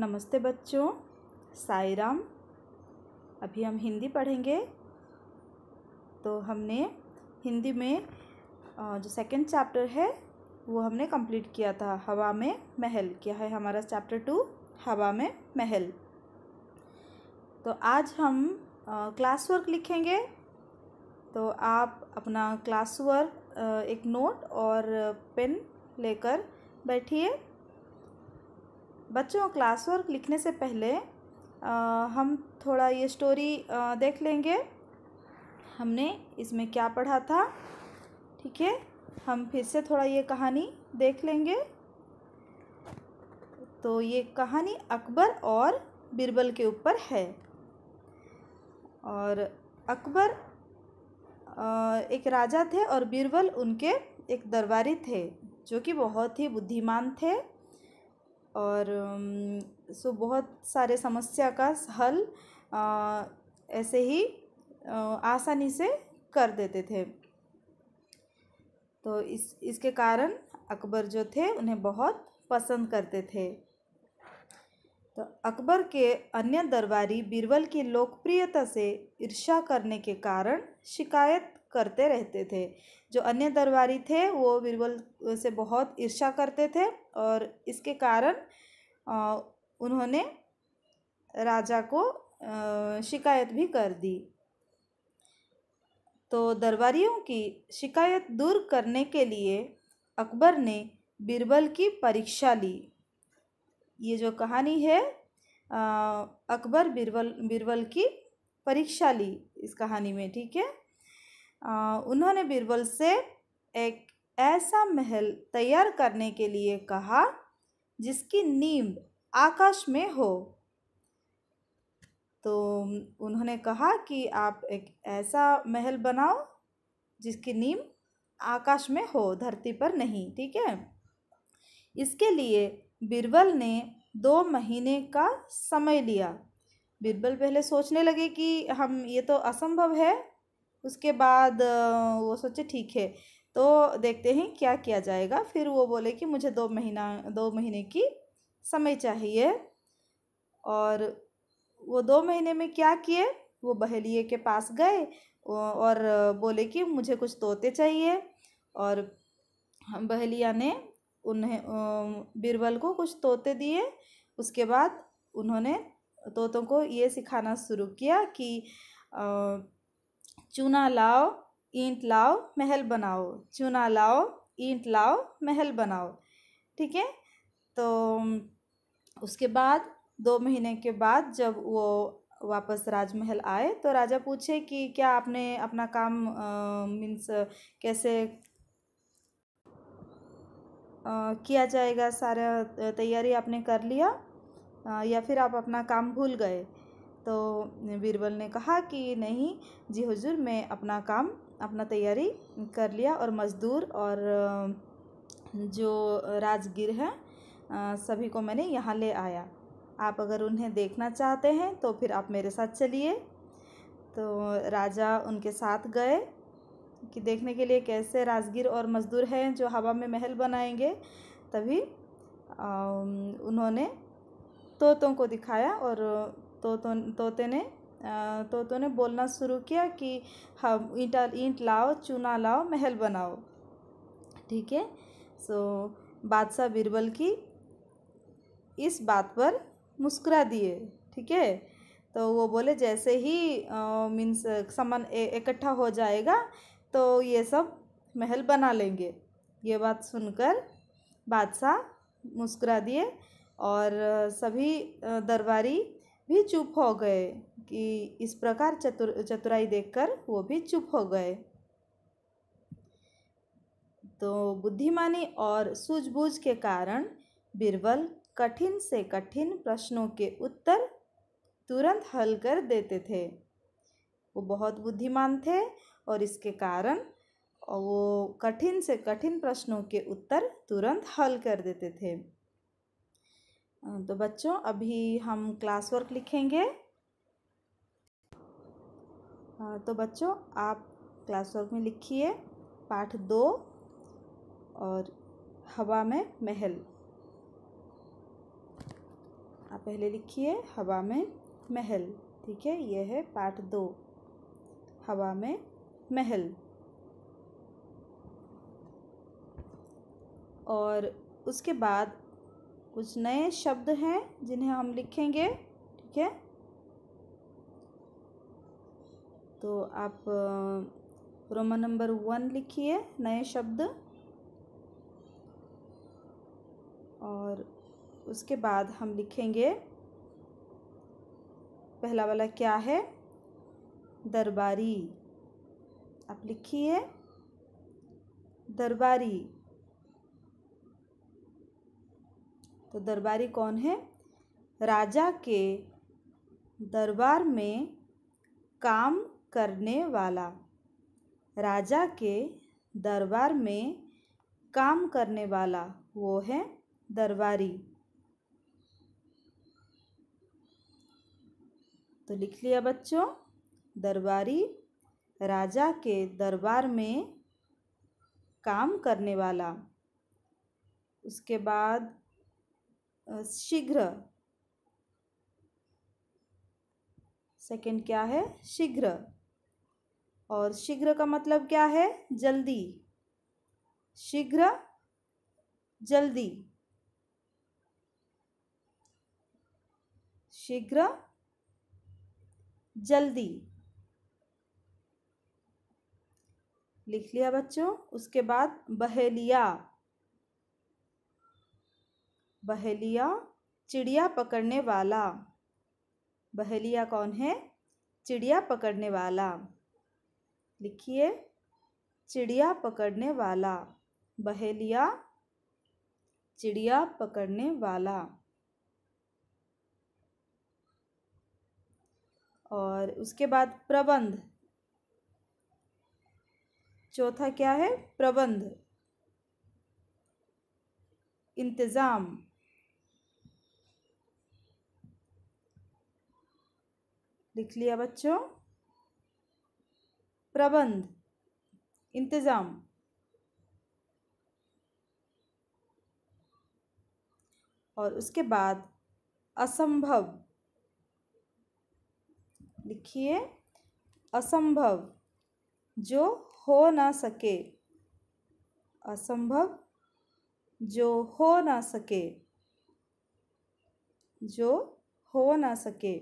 नमस्ते बच्चों साई राम अभी हम हिंदी पढ़ेंगे तो हमने हिंदी में जो सेकंड चैप्टर है वो हमने कंप्लीट किया था हवा में महल क्या है हमारा चैप्टर टू हवा में महल तो आज हम क्लास वर्क लिखेंगे तो आप अपना क्लास वर्क एक नोट और पेन लेकर बैठिए बच्चों क्लास वर्क लिखने से पहले आ, हम थोड़ा ये स्टोरी आ, देख लेंगे हमने इसमें क्या पढ़ा था ठीक है हम फिर से थोड़ा ये कहानी देख लेंगे तो ये कहानी अकबर और बिरबल के ऊपर है और अकबर एक राजा थे और बीरबल उनके एक दरबारी थे जो कि बहुत ही बुद्धिमान थे और सो बहुत सारे समस्या का हल ऐसे ही आसानी से कर देते थे तो इस इसके कारण अकबर जो थे उन्हें बहुत पसंद करते थे तो अकबर के अन्य दरबारी बीरबल की लोकप्रियता से ईर्ष्या करने के कारण शिकायत करते रहते थे जो अन्य दरबारी थे वो बीरबल से बहुत ईर्ष्या करते थे और इसके कारण उन्होंने राजा को शिकायत भी कर दी तो दरबारियों की शिकायत दूर करने के लिए अकबर ने बीरबल की परीक्षा ली ये जो कहानी है अकबर बीरबल बीरबल की परीक्षा ली इस कहानी में ठीक है उन्होंने बीरबल से एक ऐसा महल तैयार करने के लिए कहा जिसकी नींव आकाश में हो तो उन्होंने कहा कि आप एक ऐसा महल बनाओ जिसकी नींव आकाश में हो धरती पर नहीं ठीक है इसके लिए बीरबल ने दो महीने का समय लिया बीरबल पहले सोचने लगे कि हम ये तो असंभव है उसके बाद वो सोचे ठीक है तो देखते हैं क्या किया जाएगा फिर वो बोले कि मुझे दो महीना दो महीने की समय चाहिए और वो दो महीने में क्या किए वो बहेलिए के पास गए और बोले कि मुझे कुछ तोते चाहिए और बहेलिया ने उन्हें बीरबल को कुछ तोते दिए उसके बाद उन्होंने तोतों को ये सिखाना शुरू किया कि आ, चूना लाओ ईंट लाओ महल बनाओ चूना लाओ ईंट लाओ महल बनाओ ठीक है तो उसके बाद दो महीने के बाद जब वो वापस राजमहल आए तो राजा पूछे कि क्या आपने अपना काम मीन्स कैसे आ, किया जाएगा सारा तैयारी आपने कर लिया आ, या फिर आप अपना काम भूल गए तो बीरबल ने कहा कि नहीं जी हुजूर मैं अपना काम अपना तैयारी कर लिया और मज़दूर और जो राजगीर हैं सभी को मैंने यहाँ ले आया आप अगर उन्हें देखना चाहते हैं तो फिर आप मेरे साथ चलिए तो राजा उनके साथ गए कि देखने के लिए कैसे राजगीर और मज़दूर हैं जो हवा में महल बनाएंगे तभी उन्होंने तोतों को दिखाया और तो, तो तोते ने तोते ने बोलना शुरू किया कि हम ईंट ईंट लाओ चूना लाओ महल बनाओ ठीक है सो बादशाह बीरबल की इस बात पर मुस्कुरा दिए ठीक है तो वो बोले जैसे ही मीन्स सामान इकट्ठा हो जाएगा तो ये सब महल बना लेंगे ये बात सुनकर बादशाह मुस्कुरा दिए और सभी दरबारी भी चुप हो गए कि इस प्रकार चतुर चतुराई देखकर वो भी चुप हो गए तो बुद्धिमानी और सूझबूझ के कारण बिरबल कठिन से कठिन प्रश्नों के उत्तर तुरंत हल कर देते थे वो बहुत बुद्धिमान थे और इसके कारण वो कठिन से कठिन प्रश्नों के उत्तर तुरंत हल कर देते थे तो बच्चों अभी हम क्लास वर्क लिखेंगे तो बच्चों आप क्लास वर्क में लिखिए पाठ दो और हवा में महल आप पहले लिखिए हवा में महल ठीक है यह है पाठ दो हवा में महल और उसके बाद कुछ नए शब्द हैं जिन्हें हम लिखेंगे ठीक है तो आप रोमन नंबर वन लिखिए नए शब्द और उसके बाद हम लिखेंगे पहला वाला क्या है दरबारी आप लिखिए दरबारी तो दरबारी कौन है राजा के दरबार में काम करने वाला राजा के दरबार में काम करने वाला वो है दरबारी तो लिख लिया बच्चों दरबारी राजा के दरबार में काम करने वाला उसके बाद शीघ्र सेकंड क्या है शीघ्र और शीघ्र का मतलब क्या है जल्दी शीघ्र जल्दी शीघ्र जल्दी लिख लिया बच्चों उसके बाद बहेलिया बहेलिया चिड़िया पकड़ने वाला बहेलिया कौन है चिड़िया पकड़ने वाला लिखिए चिड़िया पकड़ने वाला बहेलिया चिड़िया पकड़ने वाला और उसके बाद प्रबंध चौथा क्या है प्रबंध इंतज़ाम लिख लिया बच्चों प्रबंध इंतज़ाम और उसके बाद असंभव लिखिए असंभव जो हो ना सके असंभव जो हो ना सके जो हो ना सके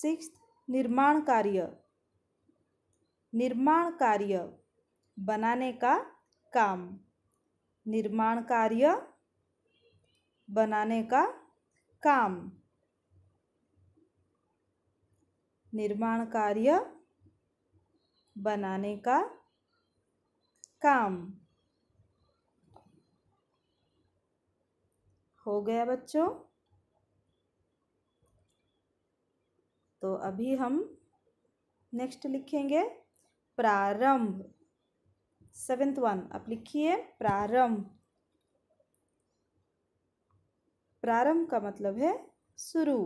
सिक्स निर्माण कार्य निर्माण कार्य बनाने का काम निर्माण कार्य बनाने का काम निर्माण कार्य बनाने का काम हो गया बच्चों तो अभी हम नेक्स्ट लिखेंगे प्रारंभ सेवेंथ वन आप लिखिए प्रारंभ प्रारंभ का मतलब है शुरू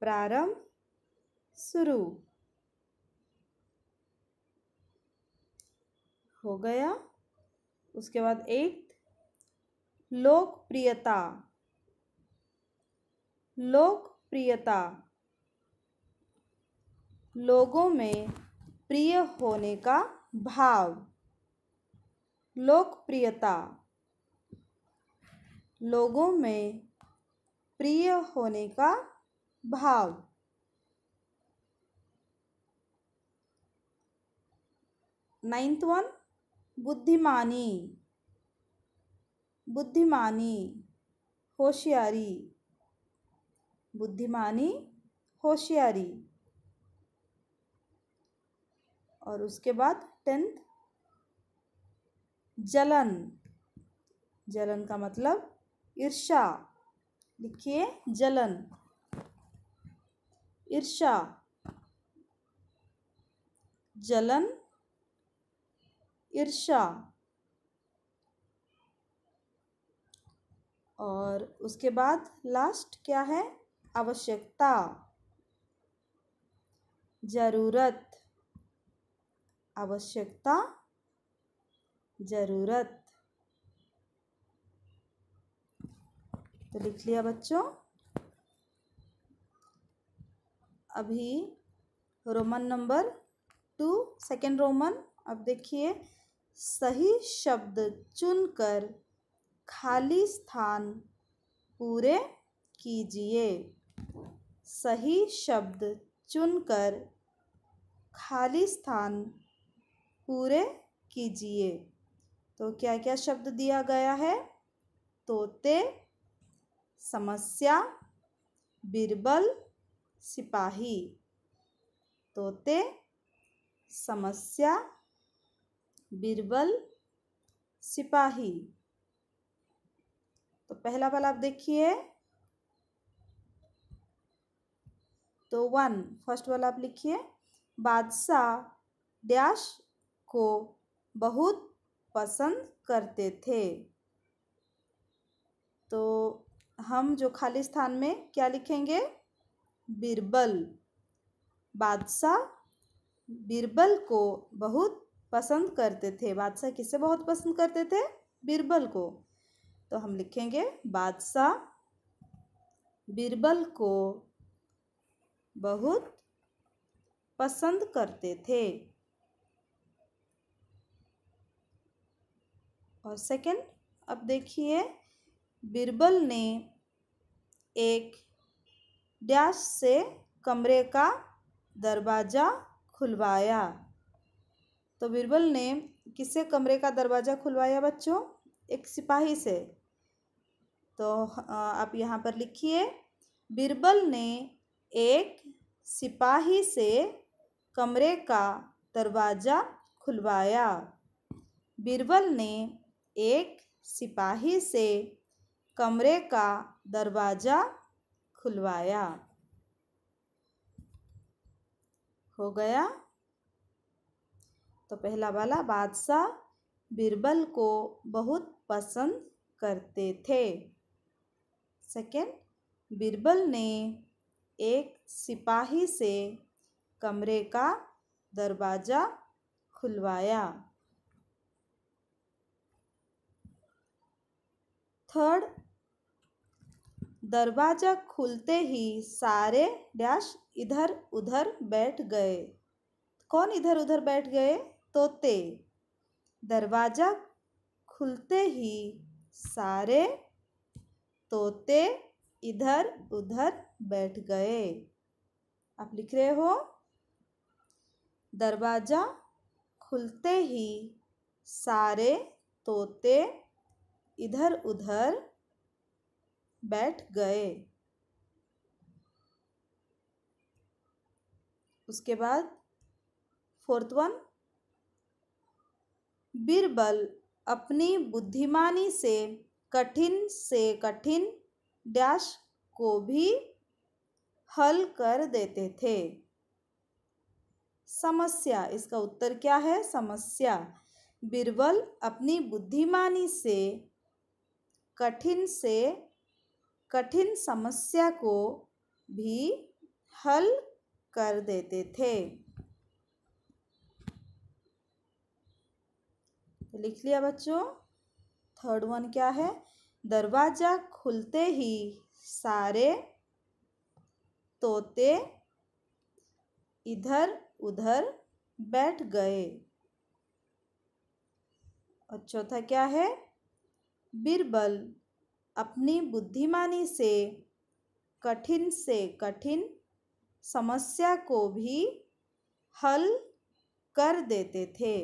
प्रारंभ शुरू हो गया उसके बाद एट लोकप्रियता लोकप्रियता लोगों में प्रिय होने का भाव लोकप्रियता लोगों में प्रिय होने का भाव नाइन्थ वन बुद्धिमानी बुद्धिमानी होशियारी बुद्धिमानी होशियारी और उसके बाद टेंथ जलन जलन का मतलब ईर्षा लिखिए जलन ईर्षा जलन ईर्षा और उसके बाद लास्ट क्या है आवश्यकता ज़रूरत आवश्यकता ज़रूरत तो लिख लिया बच्चों अभी Roman number two second Roman अब देखिए सही शब्द चुनकर खाली स्थान पूरे कीजिए सही शब्द चुनकर खाली स्थान पूरे कीजिए तो क्या क्या शब्द दिया गया है तोते समस्या बिरबल सिपाही तोते समस्या बिरबल सिपाही तो पहला वाला आप देखिए तो वन फर्स्ट वाला आप लिखिए बादशाह डैश को बहुत पसंद करते थे तो हम जो खाली स्थान में क्या लिखेंगे बीरबल बादशाह बीरबल को बहुत पसंद करते थे बादशाह किसे बहुत पसंद करते थे बीरबल को तो हम लिखेंगे बादशाह बीरबल को बहुत पसंद करते थे और सेकंड अब देखिए बिरबल ने एक डैश से कमरे का दरवाज़ा खुलवाया तो बिरबल ने किसे कमरे का दरवाज़ा खुलवाया बच्चों एक सिपाही से तो आप यहाँ पर लिखिए बिरबल ने एक सिपाही से कमरे का दरवाज़ा खुलवाया बीरबल ने एक सिपाही से कमरे का दरवाज़ा खुलवाया हो गया तो पहला वाला बादशाह बीरबल को बहुत पसंद करते थे सेकेंड बीरबल ने एक सिपाही से कमरे का दरवाज़ा खुलवाया थर्ड दरवाज़ा खुलते ही सारे डैश इधर उधर बैठ गए कौन इधर उधर बैठ गए तोते दरवाज़ा खुलते ही सारे तोते इधर उधर बैठ गए आप लिख रहे हो दरवाज़ा खुलते ही सारे तोते इधर उधर बैठ गए उसके बाद फोर्थ वन बीरबल अपनी बुद्धिमानी से कठिन से कठिन डैश को भी हल कर देते थे समस्या इसका उत्तर क्या है समस्या बिरबल अपनी बुद्धिमानी से कठिन से कठिन समस्या को भी हल कर देते थे तो लिख लिया बच्चों थर्ड वन क्या है दरवाज़ा खुलते ही सारे तोते इधर उधर बैठ गए और चौथा क्या है बीरबल अपनी बुद्धिमानी से कठिन से कठिन समस्या को भी हल कर देते थे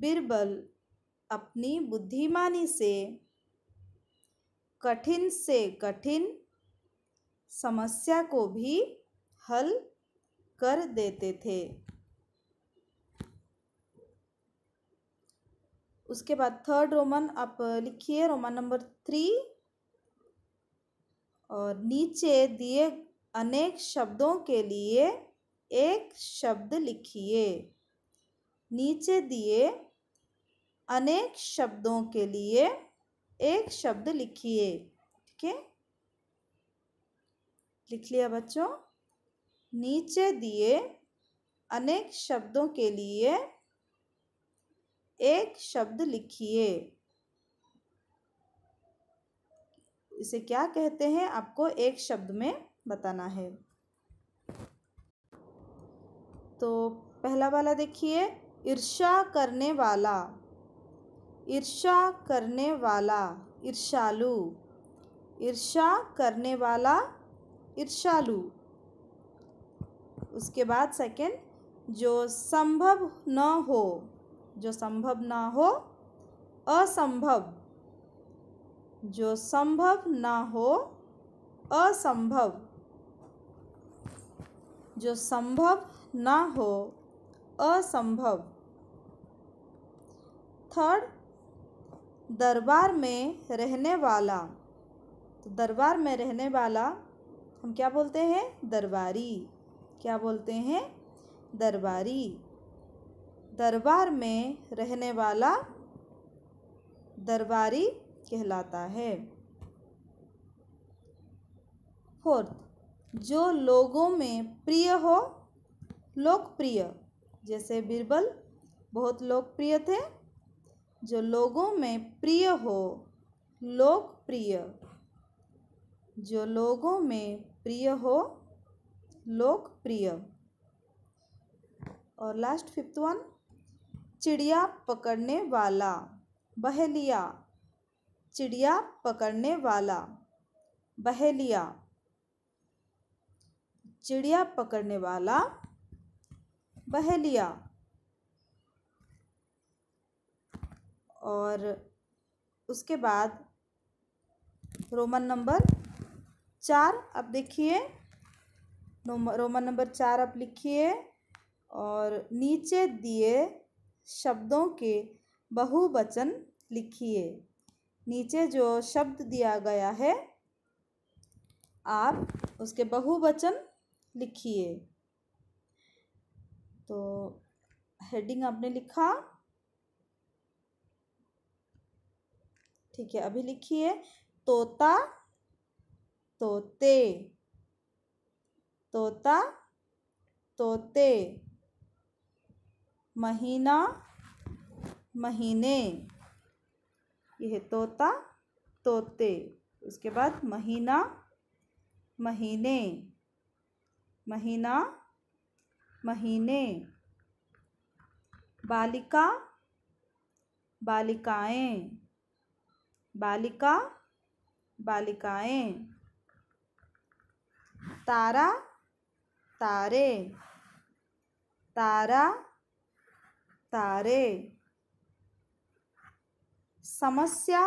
बीरबल अपनी बुद्धिमानी से कठिन से कठिन समस्या को भी हल कर देते थे उसके बाद थर्ड रोमन आप लिखिए रोमन नंबर थ्री और नीचे दिए अनेक शब्दों के लिए एक शब्द लिखिए नीचे दिए अनेक शब्दों के लिए एक शब्द लिखिए ठीक है लिख लिया बच्चों नीचे दिए अनेक शब्दों के लिए एक शब्द लिखिए इसे क्या कहते हैं आपको एक शब्द में बताना है तो पहला वाला देखिए ईर्षा करने वाला ईर्षा करने वाला ईर्षालु ईर्षा करने वाला ईर्षालु उसके बाद सेकंड जो संभव न हो जो संभव ना हो असंभव जो संभव ना हो असंभव जो संभव ना हो असंभव थर्ड दरबार में रहने वाला तो दरबार में रहने वाला हम क्या बोलते हैं दरबारी क्या बोलते हैं दरबारी दरबार में रहने वाला दरबारी कहलाता है फोर्थ जो लोगों में प्रिय हो लोकप्रिय जैसे बीरबल बहुत लोकप्रिय थे जो लोगों में प्रिय हो लोकप्रिय जो लोगों में प्रिय हो लोकप्रिय और लास्ट फिफ्थ वन चिड़िया पकड़ने वाला बहेलिया चिड़िया पकड़ने वाला बहेलिया चिड़िया पकड़ने वाला बहेलिया और उसके बाद रोमन नंबर चार आप देखिए रोमन नंबर चार आप लिखिए और नीचे दिए शब्दों के बहुवचन लिखिए नीचे जो शब्द दिया गया है आप उसके बहुवचन लिखिए तो हेडिंग आपने लिखा ठीक है अभी लिखिए तोता तोते तोता तोते महीना महीने यह तोता तोते उसके बाद महीना महीने महीना महीने बालिका बालिकाएं बालिका बालिकाएं तारा तारे तारा तारे समस्या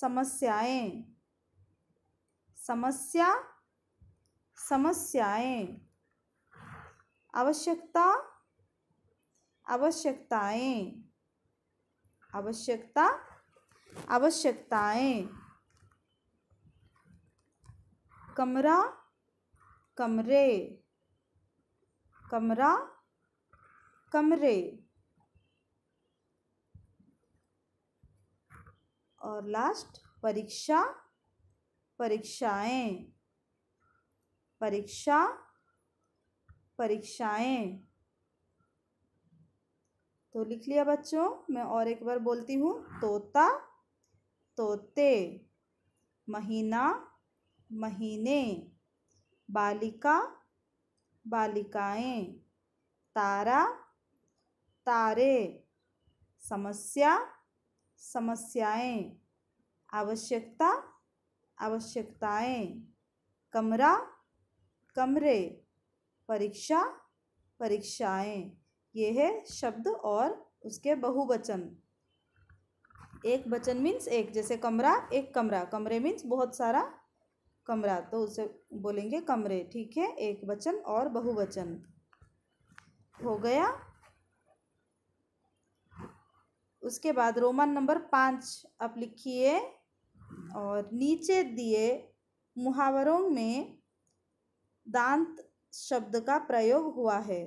समस्याएं समस्या समस्याएं आवश्यकता आवश्यकताएं आवश्यकता आवश्यकताएं कमरा कमरे कमरा कमरे और लास्ट परीक्षा परीक्षाएं परीक्षा परीक्षाएं तो लिख लिया बच्चों मैं और एक बार बोलती हूँ तोता तोते महीना महीने बालिका बालिकाएं तारा तारे समस्या समस्याएं आवश्यकता आवश्यकताएं कमरा कमरे परीक्षा परीक्षाएं ये है शब्द और उसके बहुवचन एक बचन मीन्स एक जैसे कमरा एक कमरा कमरे मीन्स बहुत सारा कमरा तो उसे बोलेंगे कमरे ठीक है एक बचन और बहुवचन हो गया उसके बाद रोमन नंबर पाँच आप लिखिए और नीचे दिए मुहावरों में दांत शब्द का प्रयोग हुआ है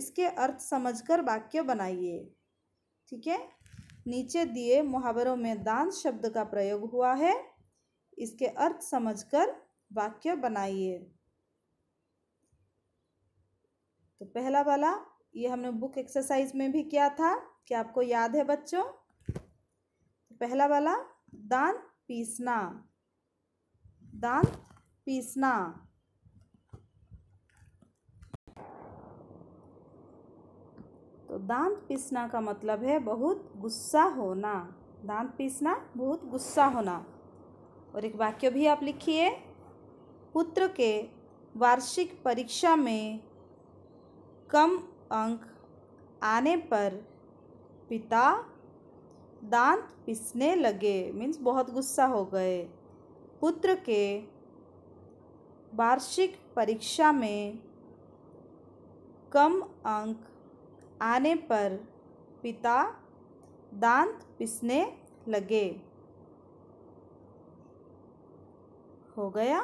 इसके अर्थ समझकर वाक्य बनाइए ठीक है नीचे दिए मुहावरों में दान शब्द का प्रयोग हुआ है इसके अर्थ समझकर वाक्य बनाइए तो पहला वाला ये हमने बुक एक्सरसाइज में भी किया था क्या आपको याद है बच्चों तो पहला वाला दान पीसना दान पीसना दांत पीसना का मतलब है बहुत गुस्सा होना दांत पीसना बहुत गुस्सा होना और एक वाक्य भी आप लिखिए पुत्र के वार्षिक परीक्षा में कम अंक आने पर पिता दांत पीसने लगे मीन्स बहुत गुस्सा हो गए पुत्र के वार्षिक परीक्षा में कम अंक आने पर पिता दांत पिसने लगे हो गया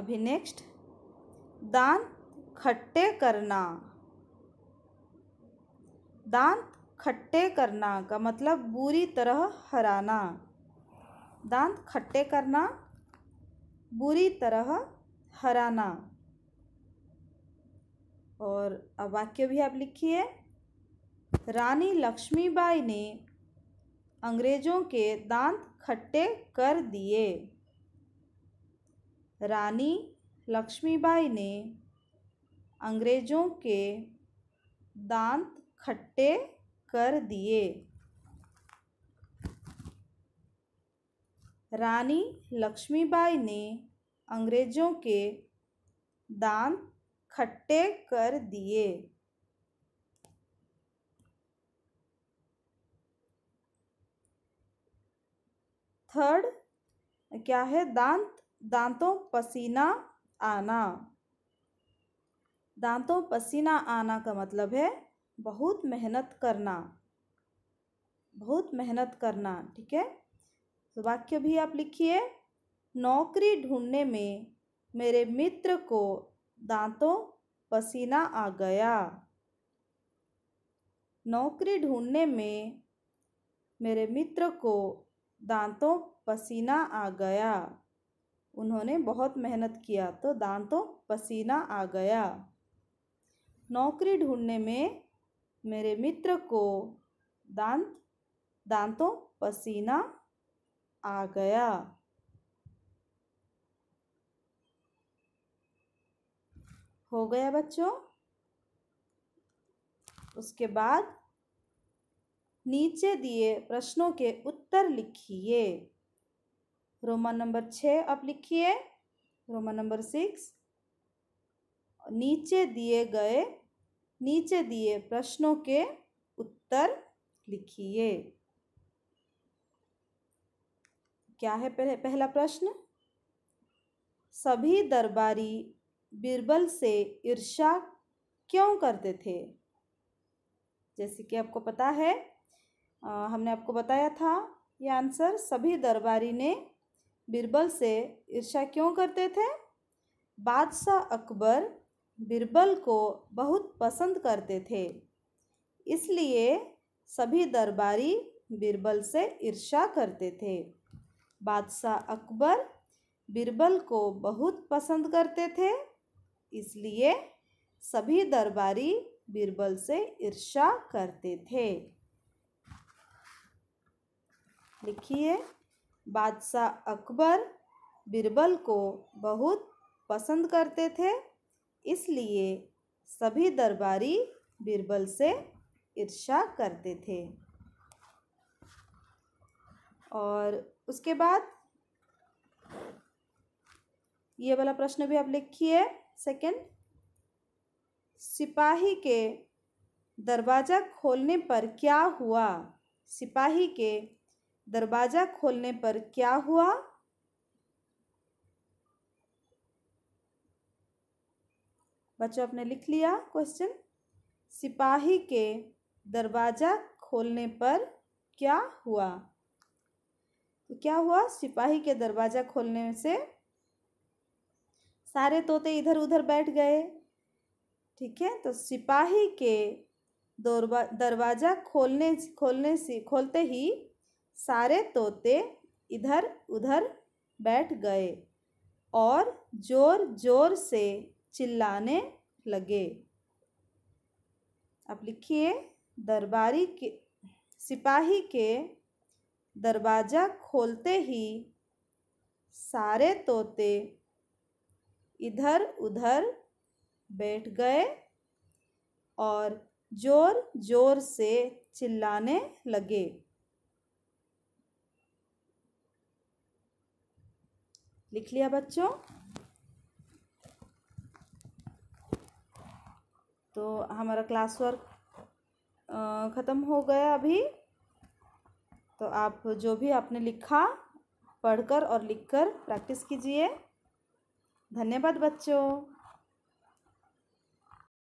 अभी नेक्स्ट दांत खट्टे करना दांत खट्टे करना का मतलब बुरी तरह हराना दांत खट्टे करना बुरी तरह हराना और अब वाक्य भी आप लिखिए रानी लक्ष्मीबाई ने अंग्रेजों के दांत खट्टे कर दिए रानी लक्ष्मीबाई ने अंग्रेजों के दांत खट्टे कर दिए रानी लक्ष्मीबाई ने अंग्रेजों के दांत खट्टे कर दिए थर्ड क्या है दांत दांतों पसीना आना दांतों पसीना आना का मतलब है बहुत मेहनत करना बहुत मेहनत करना ठीक है तो वाक्य भी आप लिखिए नौकरी ढूंढने में मेरे मित्र को दांतों पसीना आ गया नौकरी ढूंढने में मेरे मित्र को दांतों पसीना आ गया उन्होंने बहुत मेहनत किया तो दांतों पसीना आ गया नौकरी ढूंढने में मेरे मित्र को दांत दांतों पसीना आ गया हो गया बच्चों उसके बाद नीचे दिए प्रश्नों के उत्तर लिखिए रोमन नंबर छः आप लिखिए रोमन नंबर सिक्स नीचे दिए गए नीचे दिए प्रश्नों के उत्तर लिखिए क्या है पहला प्रश्न सभी दरबारी बीरबल से ईर्षा क्यों करते थे जैसे कि आपको पता है आ, हमने आपको बताया था ये आंसर सभी दरबारी ने बीरबल से ईर्षा क्यों करते थे बादशाह अकबर बीरबल को बहुत पसंद करते थे इसलिए सभी दरबारी बीरबल से ईर्षा करते थे बादशाह अकबर बीरबल को बहुत पसंद करते थे इसलिए सभी दरबारी बीरबल से ईर्षा करते थे लिखिए बादशाह अकबर बीरबल को बहुत पसंद करते थे इसलिए सभी दरबारी बीरबल से ईर्षा करते थे और उसके बाद ये वाला प्रश्न भी आप लिखिए सेकंड सिपाही के दरवाज़ा खोलने पर क्या हुआ सिपाही के दरवाज़ा खोलने पर क्या हुआ बच्चों आपने लिख लिया क्वेश्चन सिपाही के दरवाज़ा खोलने पर क्या हुआ तो क्या हुआ सिपाही के दरवाज़ा खोलने से सारे तोते इधर उधर बैठ गए ठीक है तो सिपाही के दरवाज़ा खोलने खोलने से खोलते ही सारे तोते इधर उधर बैठ गए और ज़ोर ज़ोर से चिल्लाने लगे अब लिखिए दरबारी के सिपाही के दरवाज़ा खोलते ही सारे तोते इधर उधर बैठ गए और जोर जोर से चिल्लाने लगे लिख लिया बच्चों तो हमारा क्लास वर्क ख़त्म हो गया अभी तो आप जो भी आपने लिखा पढ़कर और लिखकर प्रैक्टिस कीजिए धन्यवाद बच्चों